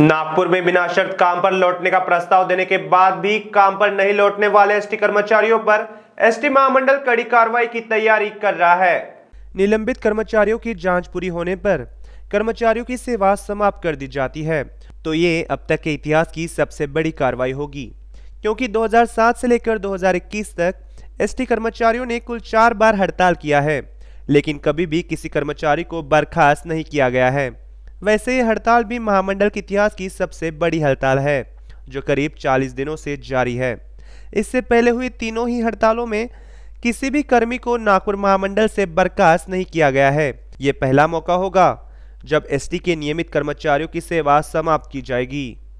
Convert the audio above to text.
नागपुर में बिना शर्त काम पर लौटने का प्रस्ताव देने के बाद भी काम पर नहीं लौटने वाले एसटी कर्मचारियों पर एसटी महामंडल कड़ी कार्रवाई की तैयारी कर रहा है निलंबित कर्मचारियों की जांच पूरी होने पर कर्मचारियों की सेवा समाप्त कर दी जाती है तो ये अब तक के इतिहास की सबसे बड़ी कार्रवाई होगी क्योंकि 2007 से लेकर 2021 तक एसटी कर्मचारियों ने कुल चार बार हड़ताल किया है लेकिन कभी भी किसी कर्मचारी को बर्खास्त नहीं किया गया है वैसे ये हड़ताल भी महामंडल के इतिहास की सबसे बड़ी हड़ताल है जो करीब 40 दिनों से जारी है इससे पहले हुई तीनों ही हड़तालों में किसी भी कर्मी को नागपुर महामंडल से बर्खास्त नहीं किया गया है ये पहला मौका होगा जब एसटी के नियमित कर्मचारियों की सेवा समाप्त की जाएगी